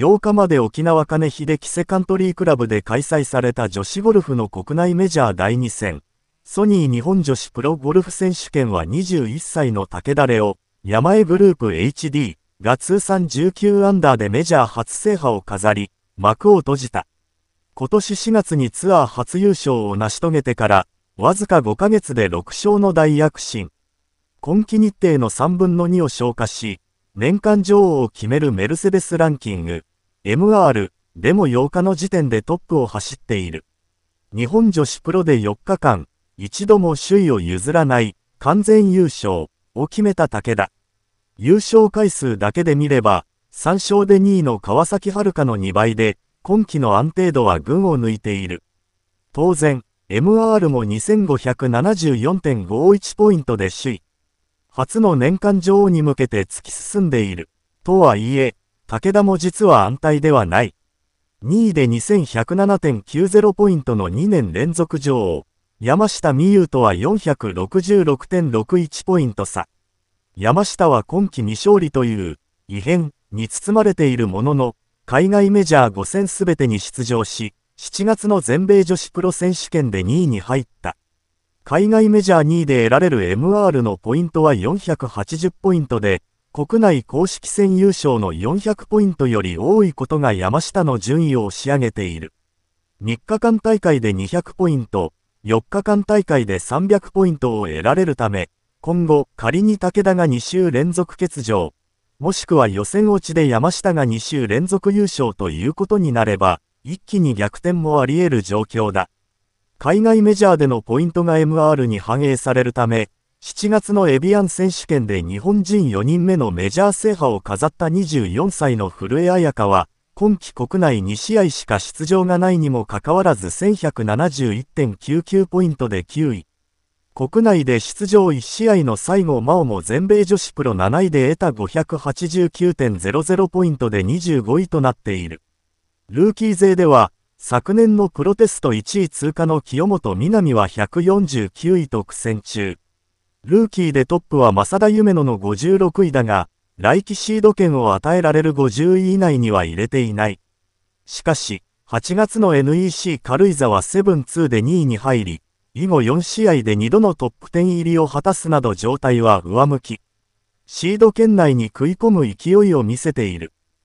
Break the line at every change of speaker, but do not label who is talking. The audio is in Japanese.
8日まで沖縄金秀樹セカントリークラブで開催された女子ゴルフの国内メジャー第2戦、ソニー日本女子プロゴルフ選手権は21歳の武田レオ、山江グループ HD が通算19アンダーでメジャー初制覇を飾り、幕を閉じた。今年4月にツアー初優勝を成し遂げてから、わずか5ヶ月で6勝の大躍進。今季日程の3分の2を消化し、年間女王を決めるメルセデスランキング MR でも8日の時点でトップを走っている。日本女子プロで4日間、一度も首位を譲らない完全優勝を決めた武田。優勝回数だけで見れば、3勝で2位の川崎遥の2倍で、今季の安定度は群を抜いている。当然、MR も2574.51ポイントで首位。初の年間女王に向けて突き進んでいる。とはいえ、武田も実は安泰ではない。2位で2107.90ポイントの2年連続女王。山下美優とは466.61ポイント差。山下は今季未勝利という、異変に包まれているものの、海外メジャー5戦すべてに出場し、7月の全米女子プロ選手権で2位に入った。海外メジャー2位で得られる MR のポイントは480ポイントで、国内公式戦優勝の400ポイントより多いことが山下の順位を押し上げている。3日間大会で200ポイント、4日間大会で300ポイントを得られるため、今後仮に武田が2週連続欠場、もしくは予選落ちで山下が2週連続優勝ということになれば、一気に逆転もあり得る状況だ。海外メジャーでのポイントが MR に反映されるため、7月のエビアン選手権で日本人4人目のメジャー制覇を飾った24歳の古江彩佳は、今季国内2試合しか出場がないにもかかわらず1171.99ポイントで9位。国内で出場1試合の最後真央も全米女子プロ7位で得た589.00ポイントで25位となっている。ルーキー勢では、昨年のプロテスト1位通過の清本美波は149位と苦戦中。ルーキーでトップは正田夢乃の56位だが、来季シード権を与えられる50位以内には入れていない。しかし、8月の NEC 軽井沢7-2で2位に入り、以後4試合で2度のトップ10入りを果たすなど状態は上向き。シード圏内に食い込む勢いを見せている。